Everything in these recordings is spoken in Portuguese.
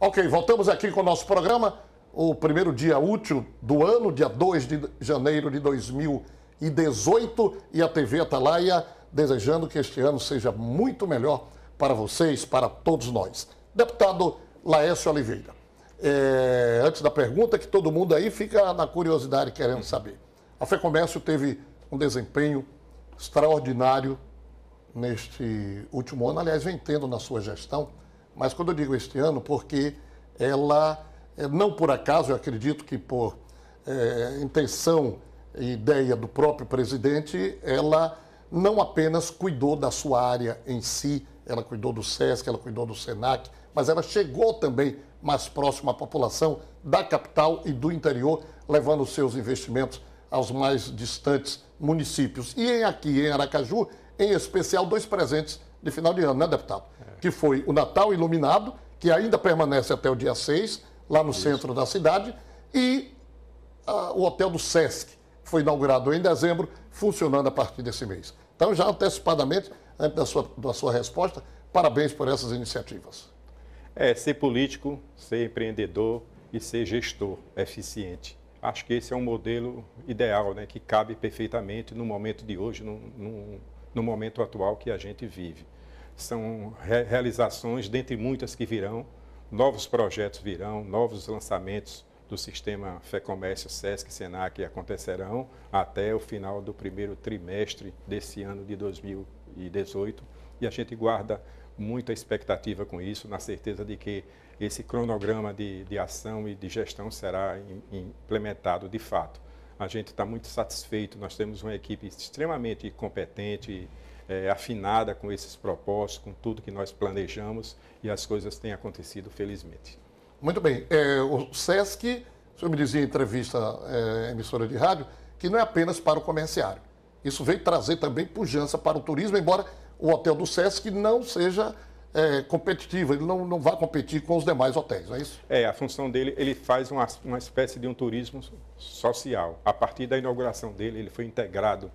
Ok, voltamos aqui com o nosso programa. O primeiro dia útil do ano, dia 2 de janeiro de 2018. E a TV Atalaia desejando que este ano seja muito melhor para vocês, para todos nós. Deputado Laércio Oliveira, é, antes da pergunta, que todo mundo aí fica na curiosidade querendo saber. A FEComércio teve um desempenho extraordinário neste último ano, aliás, vem tendo na sua gestão mas quando eu digo este ano, porque ela, eh, não por acaso, eu acredito que por é, intenção e ideia do próprio presidente, ela não apenas cuidou da sua área em si, ela cuidou do SESC, ela cuidou do SENAC, mas ela chegou também mais próximo à população da capital e do interior, levando seus investimentos aos mais distantes municípios. E aqui em Aracaju, em especial, dois presentes de final de ano, né, deputado? que foi o Natal Iluminado, que ainda permanece até o dia 6, lá no Isso. centro da cidade, e a, ah, o Hotel do Sesc, que foi inaugurado em dezembro, funcionando a partir desse mês. Então, já antecipadamente, antes da sua, da sua resposta, parabéns por essas iniciativas. É, ser político, ser empreendedor e ser gestor eficiente. Acho que esse é um modelo ideal, né, que cabe perfeitamente no momento de hoje, no, no, no momento atual que a gente vive são re realizações, dentre muitas que virão, novos projetos virão, novos lançamentos do sistema Fé Comércio, SESC, SENAC acontecerão até o final do primeiro trimestre desse ano de 2018 e a gente guarda muita expectativa com isso, na certeza de que esse cronograma de, de ação e de gestão será implementado de fato. A gente está muito satisfeito, nós temos uma equipe extremamente competente, é, afinada com esses propósitos, com tudo que nós planejamos e as coisas têm acontecido, felizmente. Muito bem. É, o SESC, o senhor me dizia em entrevista é, emissora de rádio, que não é apenas para o comerciário. Isso veio trazer também pujança para o turismo, embora o hotel do SESC não seja é, competitivo, ele não, não vai competir com os demais hotéis, não é isso? É, a função dele, ele faz uma, uma espécie de um turismo social. A partir da inauguração dele, ele foi integrado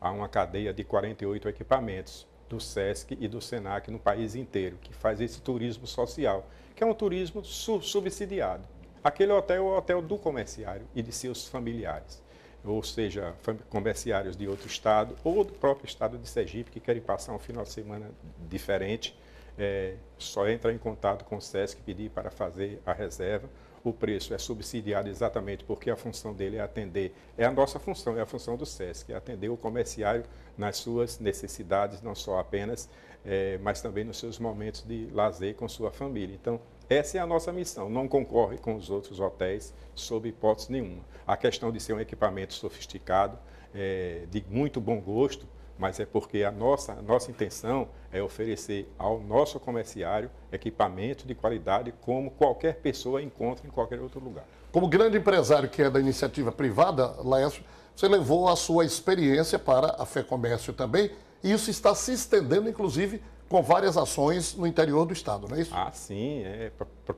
há uma cadeia de 48 equipamentos do SESC e do SENAC no país inteiro, que faz esse turismo social, que é um turismo subsidiado. Aquele hotel é o hotel do comerciário e de seus familiares, ou seja, comerciários de outro estado ou do próprio estado de Sergipe que querem passar um final de semana diferente, é, só entra em contato com o SESC pedir para fazer a reserva o preço é subsidiado exatamente porque a função dele é atender, é a nossa função, é a função do SESC, é atender o comerciário nas suas necessidades, não só apenas, é, mas também nos seus momentos de lazer com sua família. Então, essa é a nossa missão, não concorre com os outros hotéis sob hipótese nenhuma. A questão de ser um equipamento sofisticado, é, de muito bom gosto, mas é porque a nossa, a nossa intenção é oferecer ao nosso comerciário equipamento de qualidade como qualquer pessoa encontra em qualquer outro lugar. Como grande empresário que é da iniciativa privada, Laércio, você levou a sua experiência para a Fé Comércio também, e isso está se estendendo, inclusive, com várias ações no interior do Estado, não é isso? Ah, sim. É.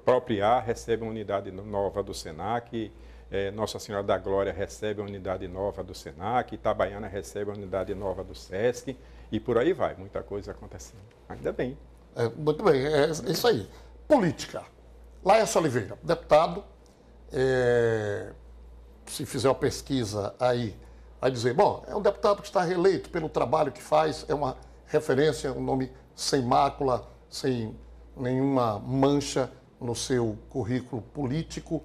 Propriar recebe uma unidade nova do SENAC, é, Nossa Senhora da Glória recebe a unidade nova do SENAC, Itabaiana recebe a unidade nova do SESC, e por aí vai, muita coisa acontecendo. Ainda bem. É, muito bem, é, é isso aí. Política. Laércio Oliveira, deputado, é, se fizer uma pesquisa aí, vai dizer, bom, é um deputado que está reeleito pelo trabalho que faz, é uma referência, um nome sem mácula, sem nenhuma mancha no seu currículo político.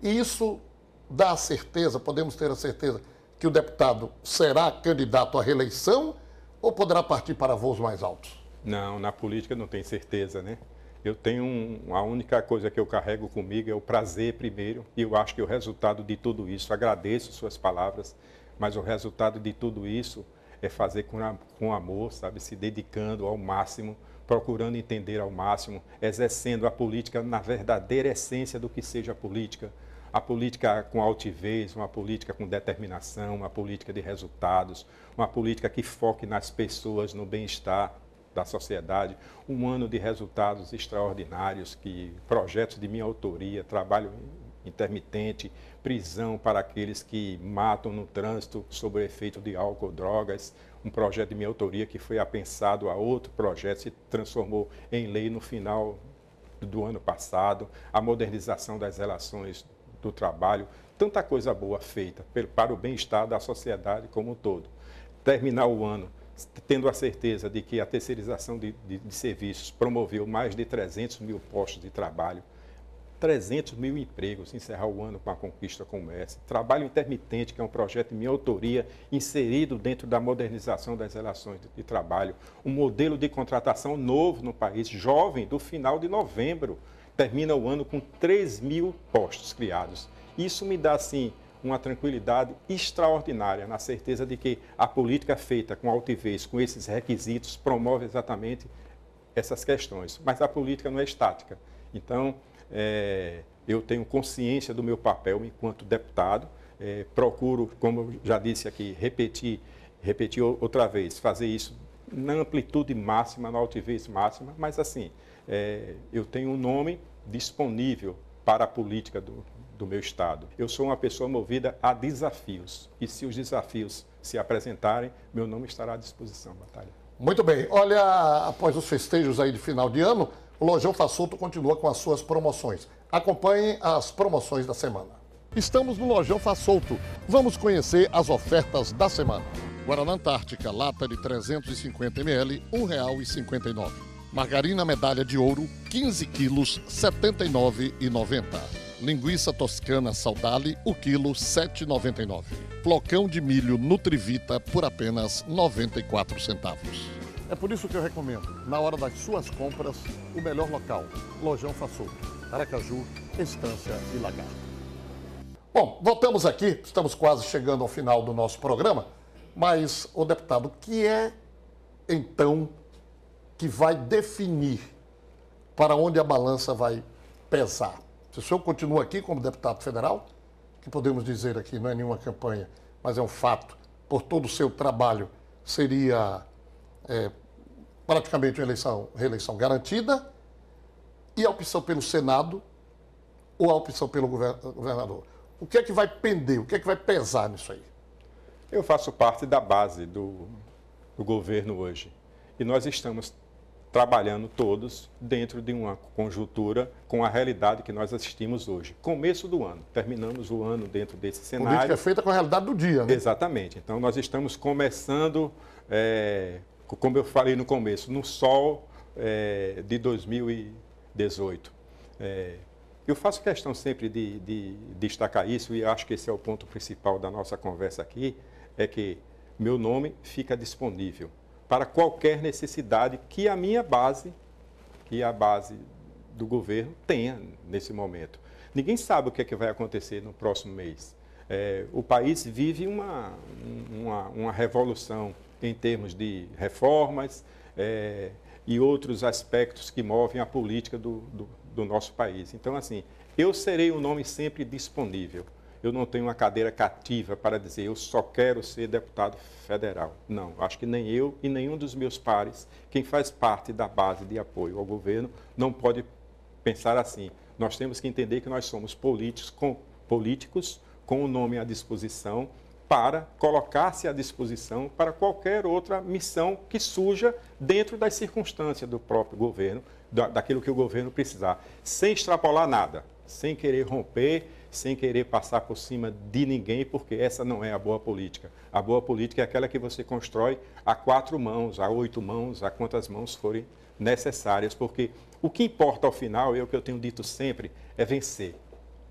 E isso dá a certeza, podemos ter a certeza, que o deputado será candidato à reeleição ou poderá partir para voos mais altos? Não, na política não tem certeza, né? Eu tenho um, a única coisa que eu carrego comigo é o prazer primeiro, e eu acho que o resultado de tudo isso, agradeço suas palavras, mas o resultado de tudo isso é fazer com, com amor, sabe, se dedicando ao máximo, procurando entender ao máximo, exercendo a política na verdadeira essência do que seja a política, a política com altivez, uma política com determinação, uma política de resultados, uma política que foque nas pessoas, no bem-estar da sociedade, um ano de resultados extraordinários, que projetos de minha autoria, trabalho intermitente, prisão para aqueles que matam no trânsito sob efeito de álcool, drogas, um projeto de minha autoria que foi apensado a outro projeto, se transformou em lei no final do ano passado, a modernização das relações do trabalho, tanta coisa boa feita para o bem-estar da sociedade como um todo. Terminar o ano tendo a certeza de que a terceirização de, de, de serviços promoveu mais de 300 mil postos de trabalho, 300 mil empregos, encerrar o ano com uma conquista como essa. Trabalho intermitente, que é um projeto de minha autoria, inserido dentro da modernização das relações de, de trabalho. Um modelo de contratação novo no país, jovem, do final de novembro termina o ano com 3 mil postos criados. Isso me dá, assim, uma tranquilidade extraordinária, na certeza de que a política feita com altivez, com esses requisitos, promove exatamente essas questões. Mas a política não é estática. Então, é, eu tenho consciência do meu papel enquanto deputado, é, procuro, como já disse aqui, repetir, repetir outra vez, fazer isso na amplitude máxima, na altivez máxima, mas assim, é, eu tenho um nome disponível para a política do, do meu Estado. Eu sou uma pessoa movida a desafios. E se os desafios se apresentarem, meu nome estará à disposição, Batalha. Muito bem. Olha, após os festejos aí de final de ano, o Lojão Façuto continua com as suas promoções. Acompanhe as promoções da semana. Estamos no Lojão Façouto. Vamos conhecer as ofertas da semana. Guaraná Antártica, lata de 350 ml, R$ 1,59. Margarina medalha de ouro, 15 quilos, 79,90. Linguiça toscana saudale, o quilo, 7,99. Flocão de milho Nutrivita, por apenas 94 centavos. É por isso que eu recomendo, na hora das suas compras, o melhor local, Lojão Façouto, Aracaju, Estância e Lagarto. Bom, voltamos aqui, estamos quase chegando ao final do nosso programa, mas, o deputado, o que é, então, que vai definir para onde a balança vai pesar. Se o senhor continua aqui como deputado federal, que podemos dizer aqui não é nenhuma campanha, mas é um fato, por todo o seu trabalho, seria é, praticamente uma eleição, reeleição garantida, e a opção pelo Senado ou a opção pelo governador. O que é que vai pender, o que é que vai pesar nisso aí? Eu faço parte da base do, do governo hoje. E nós estamos trabalhando todos dentro de uma conjuntura com a realidade que nós assistimos hoje. Começo do ano, terminamos o ano dentro desse cenário. Política é feita com a realidade do dia, né? Exatamente. Então, nós estamos começando, é, como eu falei no começo, no sol é, de 2018. É, eu faço questão sempre de, de, de destacar isso e acho que esse é o ponto principal da nossa conversa aqui, é que meu nome fica disponível para qualquer necessidade que a minha base, que a base do governo tenha nesse momento. Ninguém sabe o que, é que vai acontecer no próximo mês. É, o país vive uma, uma, uma, revolução em termos de reformas é, e outros aspectos que movem a política do, do, do nosso país. Então, assim, eu serei o um nome sempre disponível eu não tenho uma cadeira cativa para dizer eu só quero ser deputado federal. Não, acho que nem eu e nenhum dos meus pares, quem faz parte da base de apoio ao governo, não pode pensar assim. Nós temos que entender que nós somos políticos com, políticos com o nome à disposição para colocar-se à disposição para qualquer outra missão que surja dentro das circunstâncias do próprio governo, da, daquilo que o governo precisar, sem extrapolar nada, sem querer romper sem querer passar por cima de ninguém, porque essa não é a boa política. A boa política é aquela que você constrói a quatro mãos, a oito mãos, a quantas mãos forem necessárias, porque o que importa ao final, é o que eu tenho dito sempre, é vencer.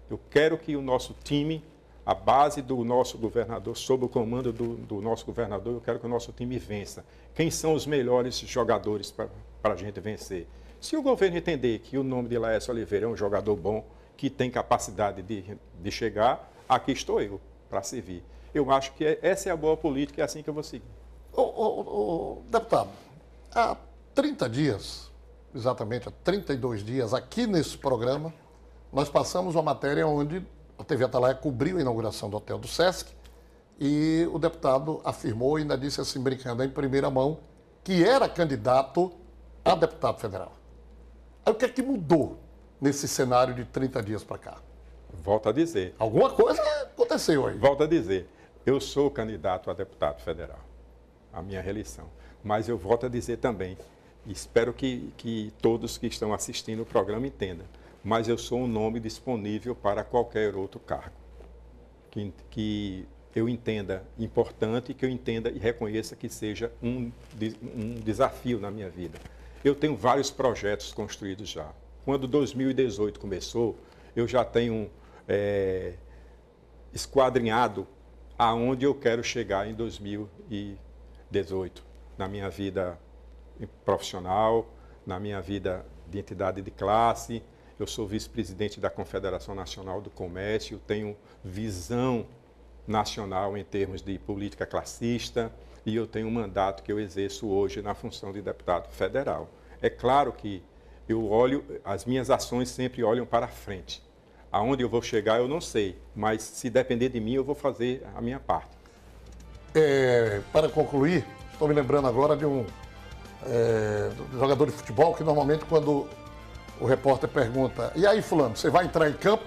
Eu quero que o nosso time, a base do nosso governador, sob o comando do, do nosso governador, eu quero que o nosso time vença. Quem são os melhores jogadores para a gente vencer? Se o governo entender que o nome de Laércio Oliveira é um jogador bom, que tem capacidade de, de chegar, aqui estou eu para servir. Eu acho que é, essa é a boa política, e é assim que eu vou seguir. Ô, ô, ô, deputado, há 30 dias, exatamente há 32 dias, aqui nesse programa, nós passamos uma matéria onde a TV Atalaia cobriu a inauguração do hotel do Sesc e o deputado afirmou, ainda disse assim, brincando em primeira mão, que era candidato a deputado federal. Aí o que é que mudou nesse cenário de 30 dias para cá? Volto a dizer. Alguma coisa aconteceu aí. Volto a dizer. Eu sou candidato a deputado federal, a minha reeleição. Mas eu volto a dizer também, espero que, que todos que estão assistindo o programa entendam, mas eu sou um nome disponível para qualquer outro cargo que, que eu entenda importante, que eu entenda e reconheça que seja um, um desafio na minha vida. Eu tenho vários projetos construídos já, quando 2018 começou, eu já tenho é, esquadrinhado aonde eu quero chegar em 2018, na minha vida profissional, na minha vida de entidade de classe. Eu sou vice-presidente da Confederação Nacional do Comércio, tenho visão nacional em termos de política classista e eu tenho um mandato que eu exerço hoje na função de deputado federal. É claro que eu olho, as minhas ações sempre olham para frente. Aonde eu vou chegar eu não sei, mas se depender de mim eu vou fazer a minha parte. É, para concluir, estou me lembrando agora de um é, jogador de futebol que normalmente quando o repórter pergunta, e aí fulano, você vai entrar em campo?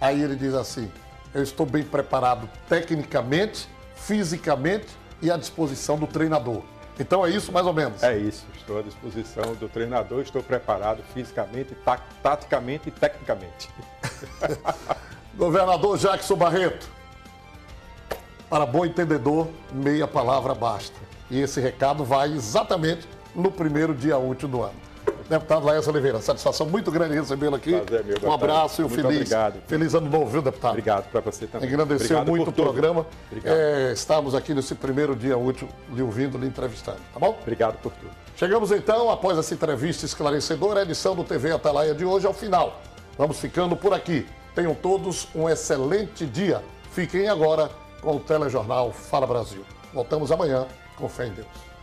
Aí ele diz assim, eu estou bem preparado tecnicamente, fisicamente e à disposição do treinador. Então é isso, mais ou menos? É isso. Estou à disposição do treinador, estou preparado fisicamente, taticamente e tecnicamente. Governador Jackson Barreto, para bom entendedor, meia palavra basta. E esse recado vai exatamente no primeiro dia útil do ano deputado Laércio Oliveira. Satisfação muito grande recebê-lo aqui. Prazer, meu, um abraço e um feliz, obrigado. feliz ano novo, viu, deputado? Obrigado para você também. Agradecer obrigado muito o programa. É, estamos aqui nesse primeiro dia útil lhe ouvindo, lhe entrevistando, tá bom? Obrigado por tudo. Chegamos então, após essa entrevista esclarecedora, a edição do TV Atalaia de hoje ao é final. Vamos ficando por aqui. Tenham todos um excelente dia. Fiquem agora com o Telejornal Fala Brasil. Voltamos amanhã, com fé em Deus.